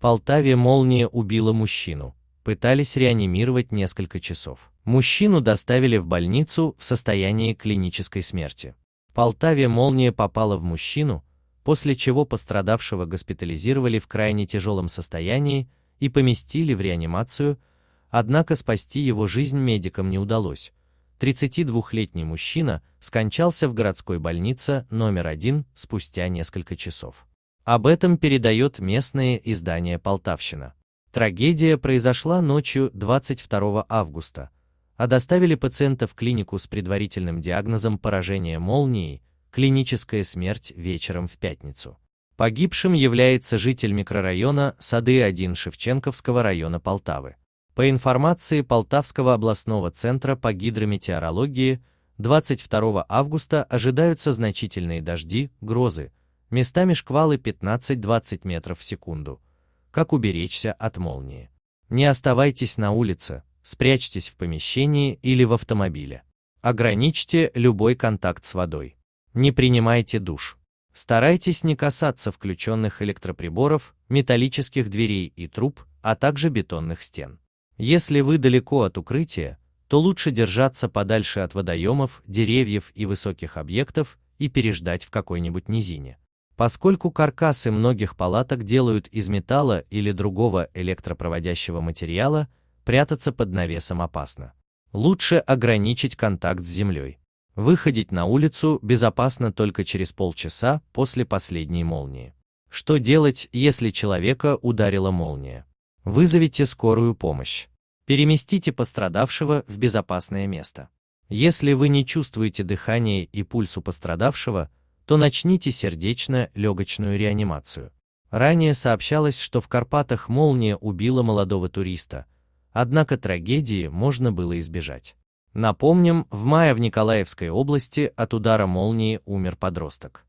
Полтаве молния убила мужчину. Пытались реанимировать несколько часов. Мужчину доставили в больницу в состоянии клинической смерти. В Полтаве молния попала в мужчину, после чего пострадавшего госпитализировали в крайне тяжелом состоянии и поместили в реанимацию, однако спасти его жизнь медикам не удалось. 32-летний мужчина скончался в городской больнице номер один спустя несколько часов. Об этом передает местное издание «Полтавщина». Трагедия произошла ночью 22 августа, а доставили пациента в клинику с предварительным диагнозом поражения молнии, клиническая смерть вечером в пятницу. Погибшим является житель микрорайона Сады-1 Шевченковского района Полтавы. По информации Полтавского областного центра по гидрометеорологии, 22 августа ожидаются значительные дожди, грозы, Местами шквалы 15-20 метров в секунду. Как уберечься от молнии? Не оставайтесь на улице, спрячьтесь в помещении или в автомобиле. Ограничьте любой контакт с водой. Не принимайте душ. Старайтесь не касаться включенных электроприборов, металлических дверей и труб, а также бетонных стен. Если вы далеко от укрытия, то лучше держаться подальше от водоемов, деревьев и высоких объектов и переждать в какой-нибудь низине. Поскольку каркасы многих палаток делают из металла или другого электропроводящего материала, прятаться под навесом опасно. Лучше ограничить контакт с землей. Выходить на улицу безопасно только через полчаса после последней молнии. Что делать, если человека ударила молния? Вызовите скорую помощь. Переместите пострадавшего в безопасное место. Если вы не чувствуете дыхание и пульс у пострадавшего, то начните сердечно-легочную реанимацию. Ранее сообщалось, что в Карпатах молния убила молодого туриста, однако трагедии можно было избежать. Напомним, в мае в Николаевской области от удара молнии умер подросток.